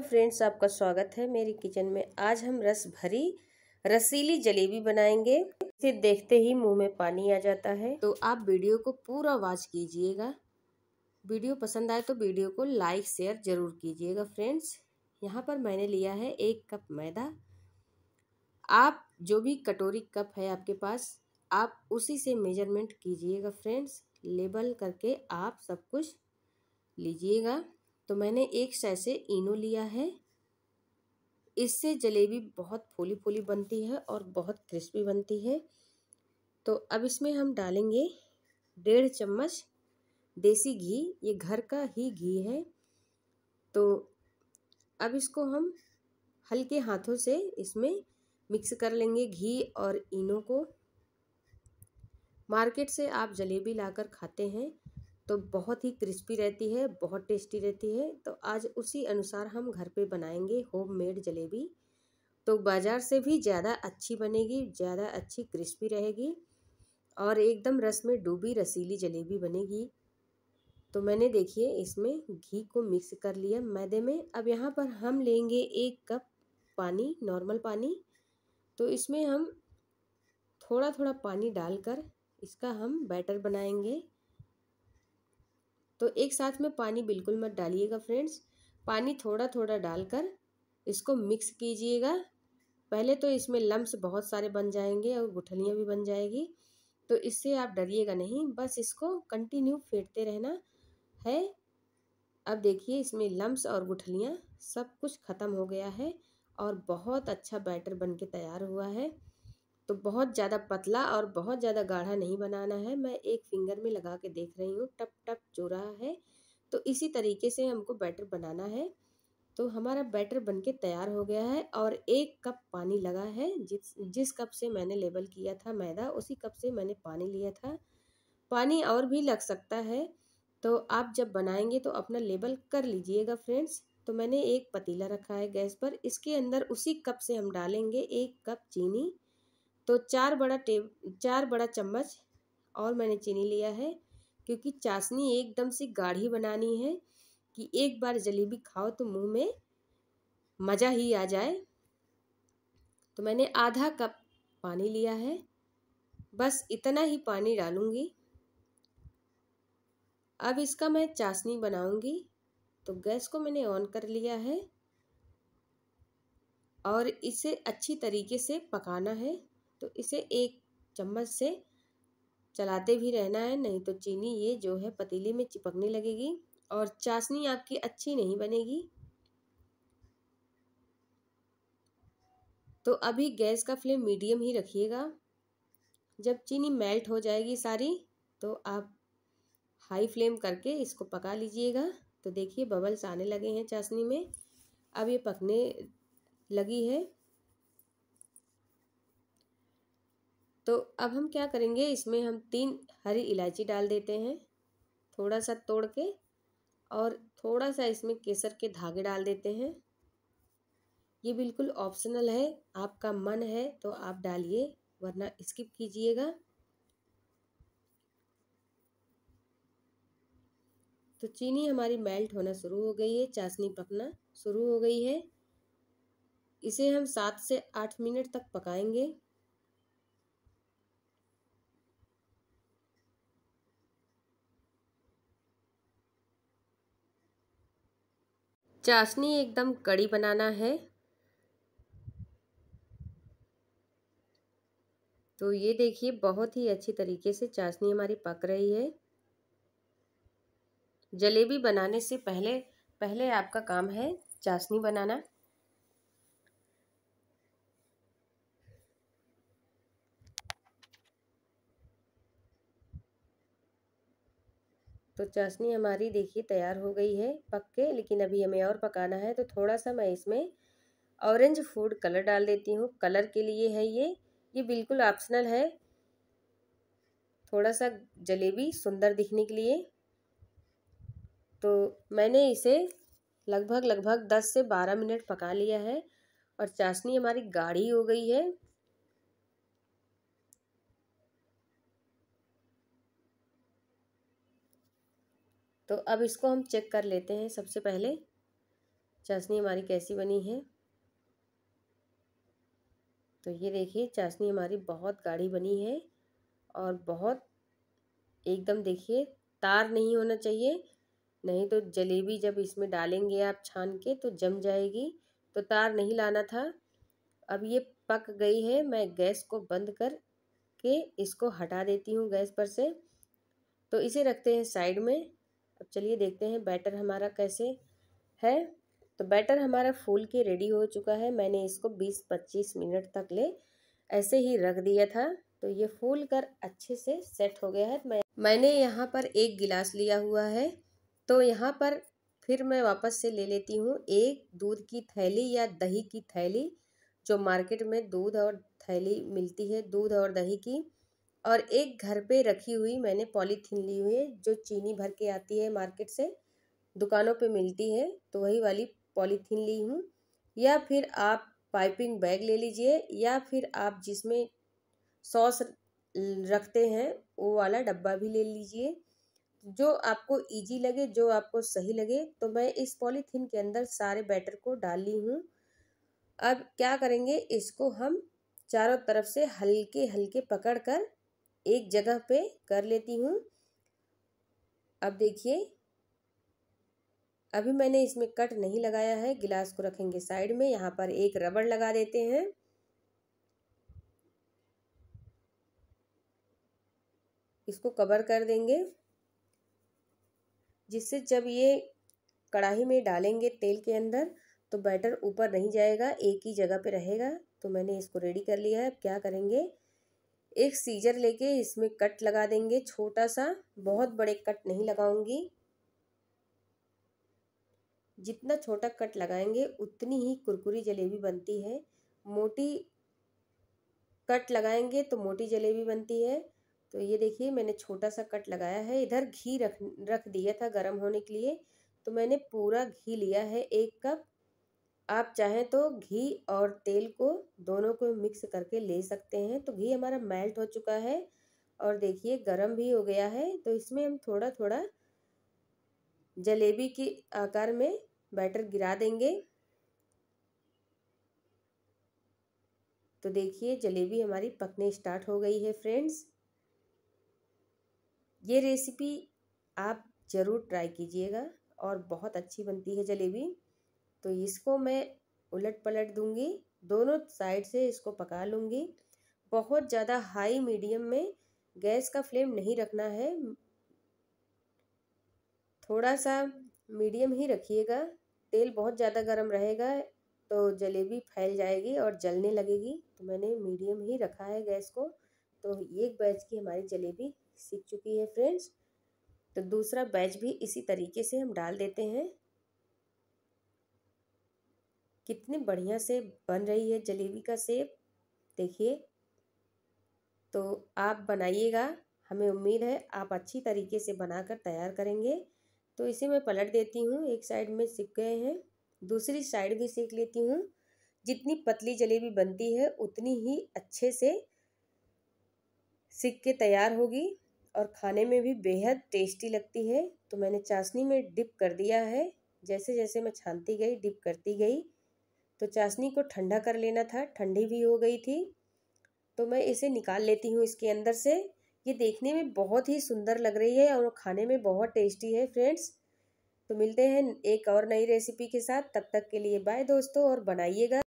friends आपका स्वागत है मेरी किचन में आज हम रस भरी रसीली जलेबी बनाएंगे इसे देखते ही मुंह में पानी आ जाता है तो आप वीडियो को पूरा वॉच कीजिएगा वीडियो पसंद आए तो वीडियो को लाइक शेयर ज़रूर कीजिएगा फ्रेंड्स यहाँ पर मैंने लिया है एक कप मैदा आप जो भी कटोरी कप है आपके पास आप उसी से मेजरमेंट कीजिएगा फ्रेंड्स लेबल करके आप सब कुछ लीजिएगा तो मैंने एक सैसे इनो लिया है इससे जलेबी बहुत फूली फूली बनती है और बहुत क्रिस्पी बनती है तो अब इसमें हम डालेंगे डेढ़ चम्मच देसी घी ये घर का ही घी है तो अब इसको हम हल्के हाथों से इसमें मिक्स कर लेंगे घी और इनो को मार्केट से आप जलेबी लाकर खाते हैं तो बहुत ही क्रिस्पी रहती है बहुत टेस्टी रहती है तो आज उसी अनुसार हम घर पे बनाएंगे होममेड जलेबी तो बाज़ार से भी ज़्यादा अच्छी बनेगी ज़्यादा अच्छी क्रिस्पी रहेगी और एकदम रस में डूबी रसीली जलेबी बनेगी तो मैंने देखिए इसमें घी को मिक्स कर लिया मैदे में अब यहाँ पर हम लेंगे एक कप पानी नॉर्मल पानी तो इसमें हम थोड़ा थोड़ा पानी डालकर इसका हम बैटर बनाएंगे तो एक साथ में पानी बिल्कुल मत डालिएगा फ्रेंड्स पानी थोड़ा थोड़ा डालकर इसको मिक्स कीजिएगा पहले तो इसमें लम्स बहुत सारे बन जाएंगे और गुठलियाँ भी बन जाएगी तो इससे आप डरिएगा नहीं बस इसको कंटिन्यू फेंटते रहना है अब देखिए इसमें लम्स और गुठलियाँ सब कुछ ख़त्म हो गया है और बहुत अच्छा बैटर बन के तैयार हुआ है तो बहुत ज़्यादा पतला और बहुत ज़्यादा गाढ़ा नहीं बनाना है मैं एक फिंगर में लगा के देख रही हूँ टप टप जो रहा है तो इसी तरीके से हमको बैटर बनाना है तो हमारा बैटर बनके तैयार हो गया है और एक कप पानी लगा है जिस जिस कप से मैंने लेबल किया था मैदा उसी कप से मैंने पानी लिया था पानी और भी लग सकता है तो आप जब बनाएंगे तो अपना लेबल कर लीजिएगा फ्रेंड्स तो मैंने एक पतीला रखा है गैस पर इसके अंदर उसी कप से हम डालेंगे एक कप चीनी तो चार बड़ा टेब चार बड़ा चम्मच और मैंने चीनी लिया है क्योंकि चाशनी एकदम से गाढ़ी बनानी है कि एक बार जलेबी खाओ तो मुंह में मज़ा ही आ जाए तो मैंने आधा कप पानी लिया है बस इतना ही पानी डालूँगी अब इसका मैं चाशनी बनाऊँगी तो गैस को मैंने ऑन कर लिया है और इसे अच्छी तरीके से पकाना है तो इसे एक चम्मच से चलाते भी रहना है नहीं तो चीनी ये जो है पतीले में चिपकने लगेगी और चाशनी आपकी अच्छी नहीं बनेगी तो अभी गैस का फ्लेम मीडियम ही रखिएगा जब चीनी मेल्ट हो जाएगी सारी तो आप हाई फ्लेम करके इसको पका लीजिएगा तो देखिए बबल्स आने लगे हैं चाशनी में अब ये पकने लगी है तो अब हम क्या करेंगे इसमें हम तीन हरी इलायची डाल देते हैं थोड़ा सा तोड़ के और थोड़ा सा इसमें केसर के धागे डाल देते हैं ये बिल्कुल ऑप्शनल है आपका मन है तो आप डालिए वरना स्किप कीजिएगा तो चीनी हमारी मेल्ट होना शुरू हो गई है चाशनी पकना शुरू हो गई है इसे हम सात से आठ मिनट तक पकाएंगे चाशनी एकदम कड़ी बनाना है तो ये देखिए बहुत ही अच्छी तरीके से चाशनी हमारी पक रही है जलेबी बनाने से पहले पहले आपका काम है चाशनी बनाना तो चाशनी हमारी देखिए तैयार हो गई है पक के लेकिन अभी हमें और पकाना है तो थोड़ा सा मैं इसमें ऑरेंज फूड कलर डाल देती हूँ कलर के लिए है ये ये बिल्कुल ऑप्शनल है थोड़ा सा जलेबी सुंदर दिखने के लिए तो मैंने इसे लगभग लगभग दस से बारह मिनट पका लिया है और चाशनी हमारी गाढ़ी हो गई है तो अब इसको हम चेक कर लेते हैं सबसे पहले चाशनी हमारी कैसी बनी है तो ये देखिए चाशनी हमारी बहुत गाढ़ी बनी है और बहुत एकदम देखिए तार नहीं होना चाहिए नहीं तो जलेबी जब इसमें डालेंगे आप छान के तो जम जाएगी तो तार नहीं लाना था अब ये पक गई है मैं गैस को बंद कर के इसको हटा देती हूँ गैस पर से तो इसे रखते हैं साइड में अब चलिए देखते हैं बैटर हमारा कैसे है तो बैटर हमारा फूल के रेडी हो चुका है मैंने इसको 20-25 मिनट तक ले ऐसे ही रख दिया था तो ये फूल कर अच्छे से सेट हो गया है मैं मैंने यहाँ पर एक गिलास लिया हुआ है तो यहाँ पर फिर मैं वापस से ले लेती हूँ एक दूध की थैली या दही की थैली जो मार्केट में दूध और थैली मिलती है दूध और दही की और एक घर पे रखी हुई मैंने पॉलीथीन ली हुई है जो चीनी भर के आती है मार्केट से दुकानों पे मिलती है तो वही वाली पॉलीथीन ली हूँ या फिर आप पाइपिंग बैग ले लीजिए या फिर आप जिसमें सॉस रखते हैं वो वाला डब्बा भी ले लीजिए जो आपको इजी लगे जो आपको सही लगे तो मैं इस पॉलीथीन के अंदर सारे बैटर को डाल ली हूँ अब क्या करेंगे इसको हम चारों तरफ से हल्के हल्के पकड़ कर एक जगह पे कर लेती हूँ अब देखिए अभी मैंने इसमें कट नहीं लगाया है गिलास को रखेंगे साइड में यहाँ पर एक रबड़ लगा देते हैं इसको कवर कर देंगे जिससे जब ये कढ़ाई में डालेंगे तेल के अंदर तो बैटर ऊपर नहीं जाएगा एक ही जगह पे रहेगा तो मैंने इसको रेडी कर लिया है अब क्या करेंगे एक सीजर लेके इसमें कट लगा देंगे छोटा सा बहुत बड़े कट नहीं लगाऊंगी जितना छोटा कट लगाएंगे उतनी ही कुरकुरी जलेबी बनती है मोटी कट लगाएंगे तो मोटी जलेबी बनती है तो ये देखिए मैंने छोटा सा कट लगाया है इधर घी रख रख दिया था गर्म होने के लिए तो मैंने पूरा घी लिया है एक कप आप चाहें तो घी और तेल को दोनों को मिक्स करके ले सकते हैं तो घी हमारा मेल्ट हो चुका है और देखिए गरम भी हो गया है तो इसमें हम थोड़ा थोड़ा जलेबी के आकार में बैटर गिरा देंगे तो देखिए जलेबी हमारी पकने स्टार्ट हो गई है फ्रेंड्स ये रेसिपी आप ज़रूर ट्राई कीजिएगा और बहुत अच्छी बनती है जलेबी तो इसको मैं उलट पलट दूंगी दोनों साइड से इसको पका लूँगी बहुत ज़्यादा हाई मीडियम में गैस का फ्लेम नहीं रखना है थोड़ा सा मीडियम ही रखिएगा तेल बहुत ज़्यादा गर्म रहेगा तो जलेबी फैल जाएगी और जलने लगेगी तो मैंने मीडियम ही रखा है गैस को तो एक बैच की हमारी जलेबी सीख चुकी है फ्रेंड्स तो दूसरा बैच भी इसी तरीके से हम डाल देते हैं कितने बढ़िया से बन रही है जलेबी का सेब देखिए तो आप बनाइएगा हमें उम्मीद है आप अच्छी तरीके से बनाकर तैयार करेंगे तो इसे मैं पलट देती हूँ एक साइड में सीख गए हैं दूसरी साइड भी सीख लेती हूँ जितनी पतली जलेबी बनती है उतनी ही अच्छे से सीख के तैयार होगी और खाने में भी बेहद टेस्टी लगती है तो मैंने चाशनी में डिप कर दिया है जैसे जैसे मैं छानती गई डिप करती गई तो चाशनी को ठंडा कर लेना था ठंडी भी हो गई थी तो मैं इसे निकाल लेती हूँ इसके अंदर से ये देखने में बहुत ही सुंदर लग रही है और खाने में बहुत टेस्टी है फ्रेंड्स तो मिलते हैं एक और नई रेसिपी के साथ तब तक के लिए बाय दोस्तों और बनाइएगा